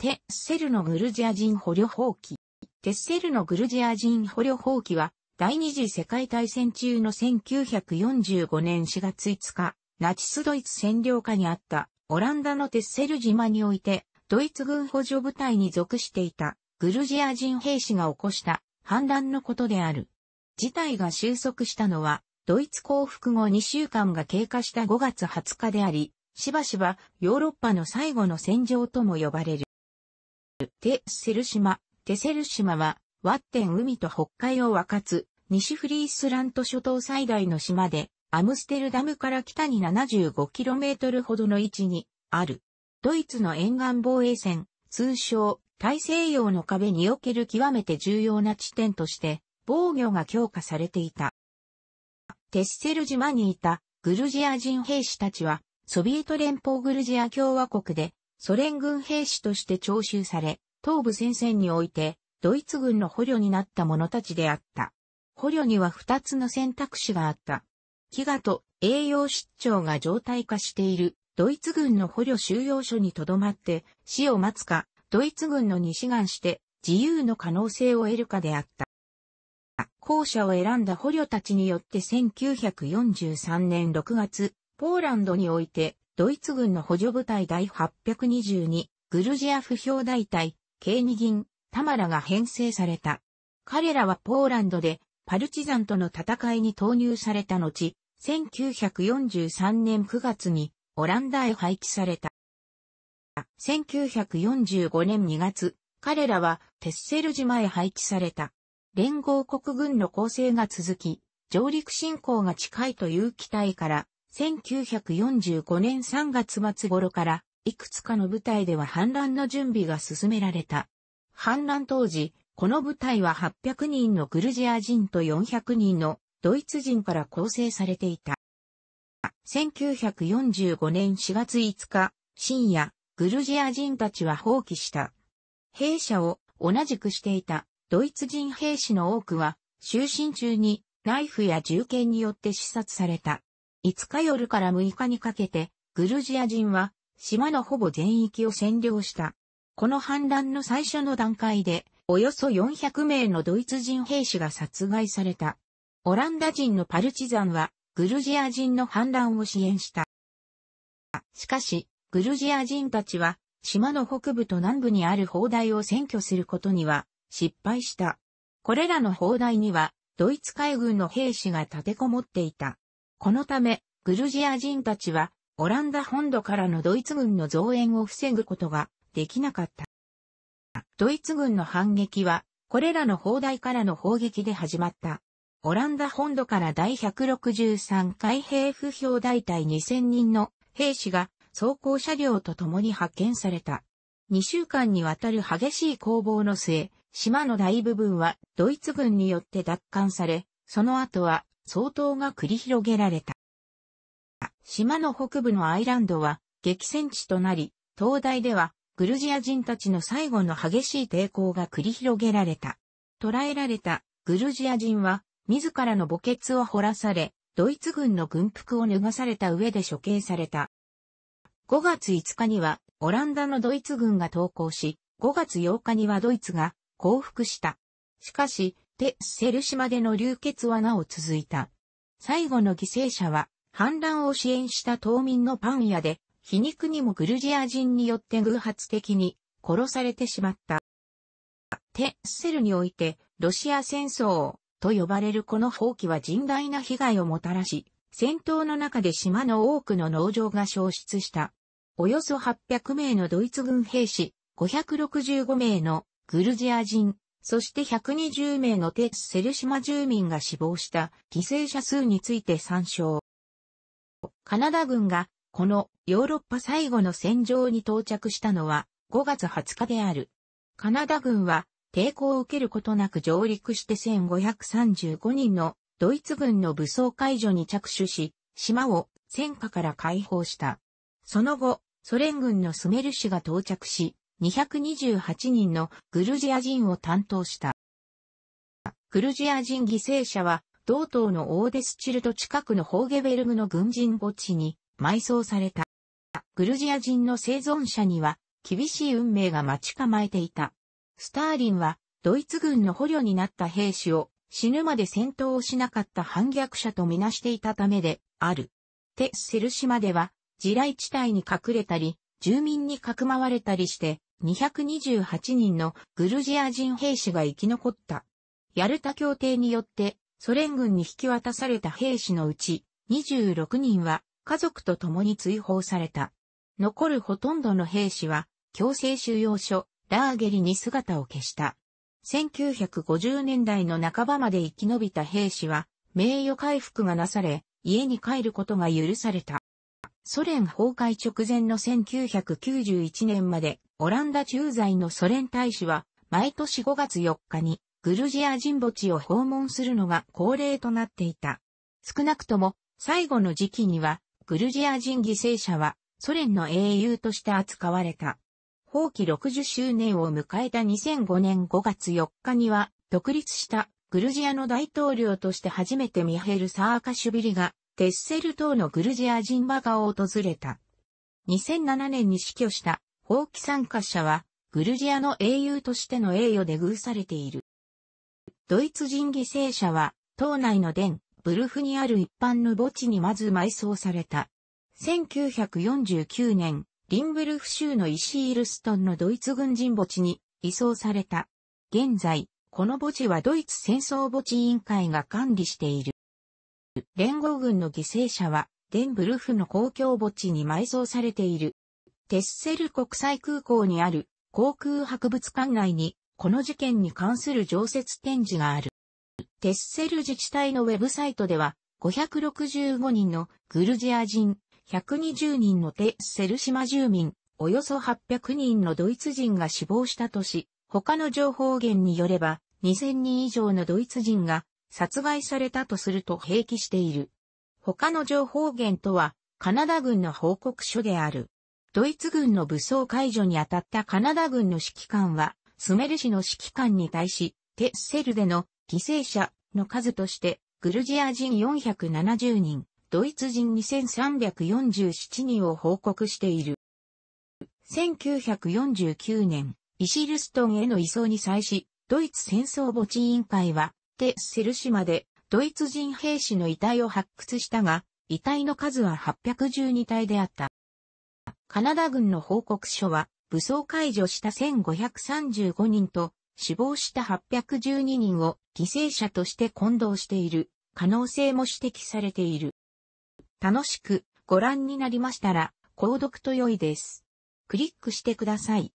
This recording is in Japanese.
テッセルのグルジア人捕虜放棄。テッセルのグルジア人捕虜放棄は、第二次世界大戦中の1945年4月5日、ナチスドイツ占領下にあったオランダのテッセル島において、ドイツ軍補助部隊に属していたグルジア人兵士が起こした反乱のことである。事態が収束したのは、ドイツ降伏後2週間が経過した5月20日であり、しばしばヨーロッパの最後の戦場とも呼ばれる。テッセル島。テセル島は、ワッテン海と北海を分かつ、西フリースラント諸島最大の島で、アムステルダムから北に 75km ほどの位置にある。ドイツの沿岸防衛線、通称、大西洋の壁における極めて重要な地点として、防御が強化されていた。テッセル島にいたグルジア人兵士たちは、ソビエト連邦グルジア共和国でソ連軍兵士として徴収され、東部戦線において、ドイツ軍の捕虜になった者たちであった。捕虜には二つの選択肢があった。飢餓と栄養失調が常態化しているドイツ軍の捕虜収容所に留まって死を待つか、ドイツ軍の西岸して自由の可能性を得るかであった。後者を選んだ捕虜たちによって1943年6月、ポーランドにおいてドイツ軍の補助部隊第822、グルジア不評大隊、ケーニギン、タマラが編成された。彼らはポーランドでパルチザンとの戦いに投入された後、1943年9月にオランダへ配置された。1945年2月、彼らはテッセル島へ配置された。連合国軍の攻勢が続き、上陸侵攻が近いという期待から、1945年3月末頃から、いくつかの部隊では反乱の準備が進められた。反乱当時、この部隊は800人のグルジア人と400人のドイツ人から構成されていた。1945年4月5日、深夜、グルジア人たちは放棄した。兵舎を同じくしていたドイツ人兵士の多くは、就寝中にナイフや銃剣によって刺殺された。5日夜から6日にかけて、グルジア人は、島のほぼ全域を占領した。この反乱の最初の段階で、およそ400名のドイツ人兵士が殺害された。オランダ人のパルチザンは、グルジア人の反乱を支援した。しかし、グルジア人たちは、島の北部と南部にある砲台を占拠することには、失敗した。これらの砲台には、ドイツ海軍の兵士が立てこもっていた。このため、グルジア人たちは、オランダ本土からのドイツ軍の増援を防ぐことができなかった。ドイツ軍の反撃は、これらの砲台からの砲撃で始まった。オランダ本土から第163海兵不評大隊2000人の兵士が装甲車両と共に発見された。2週間にわたる激しい攻防の末、島の大部分はドイツ軍によって奪還され、その後は総統が繰り広げられた。島の北部のアイランドは激戦地となり、東大ではグルジア人たちの最後の激しい抵抗が繰り広げられた。捕らえられたグルジア人は自らの墓穴を掘らされ、ドイツ軍の軍服を脱がされた上で処刑された。5月5日にはオランダのドイツ軍が投降し、5月8日にはドイツが降伏した。しかし、テッセル島での流血はなお続いた。最後の犠牲者は、反乱を支援した島民のパン屋で、皮肉にもグルジア人によって偶発的に殺されてしまった。テッセルにおいて、ロシア戦争と呼ばれるこの放棄は甚大な被害をもたらし、戦闘の中で島の多くの農場が消失した。およそ800名のドイツ軍兵士、565名のグルジア人、そして120名のテセル島住民が死亡した犠牲者数について参照。カナダ軍がこのヨーロッパ最後の戦場に到着したのは5月20日である。カナダ軍は抵抗を受けることなく上陸して1535人のドイツ軍の武装解除に着手し、島を戦火から解放した。その後、ソ連軍のスメル氏が到着し、228人のグルジア人を担当した。グルジア人犠牲者は、同島のオーデスチルト近くのホーゲベルグの軍人墓地に埋葬された。グルジア人の生存者には、厳しい運命が待ち構えていた。スターリンは、ドイツ軍の捕虜になった兵士を、死ぬまで戦闘をしなかった反逆者とみなしていたためで、ある。テッセル島では、地雷地帯に隠れたり、住民にかくまわれたりして、228人のグルジア人兵士が生き残った。ヤルタ協定によってソ連軍に引き渡された兵士のうち26人は家族と共に追放された。残るほとんどの兵士は強制収容所ラーゲリに姿を消した。1950年代の半ばまで生き延びた兵士は名誉回復がなされ家に帰ることが許された。ソ連崩壊直前の1991年まで、オランダ駐在のソ連大使は、毎年5月4日に、グルジア人墓地を訪問するのが恒例となっていた。少なくとも、最後の時期には、グルジア人犠牲者は、ソ連の英雄として扱われた。放棄60周年を迎えた2005年5月4日には、独立したグルジアの大統領として初めてミヘル・サーカシュビリがデッセル島のグルジア人馬ガを訪れた。2007年に死去した法規参加者は、グルジアの英雄としての栄誉で遇されている。ドイツ人犠牲者は、島内の殿、ブルフにある一般の墓地にまず埋葬された。1949年、リンブルフ州のイシールストンのドイツ軍人墓地に移送された。現在、この墓地はドイツ戦争墓地委員会が管理している。連合軍の犠牲者は、デンブルフの公共墓地に埋葬されている。テッセル国際空港にある航空博物館内に、この事件に関する常設展示がある。テッセル自治体のウェブサイトでは、565人のグルジア人、120人のテッセル島住民、およそ800人のドイツ人が死亡したとし、他の情報源によれば、2000人以上のドイツ人が殺害されたとすると併記している。他の情報源とは、カナダ軍の報告書である。ドイツ軍の武装解除に当たったカナダ軍の指揮官は、スメル市の指揮官に対し、テッセルでの犠牲者の数として、グルジア人470人、ドイツ人2347人を報告している。1949年、イシルストンへの移送に際し、ドイツ戦争墓地委員会は、テ・セルシでドイツ人兵士の遺体を発掘したが、遺体の数は812体であった。カナダ軍の報告書は、武装解除した1535人と死亡した812人を犠牲者として混同している可能性も指摘されている。楽しくご覧になりましたら、購読と良いです。クリックしてください。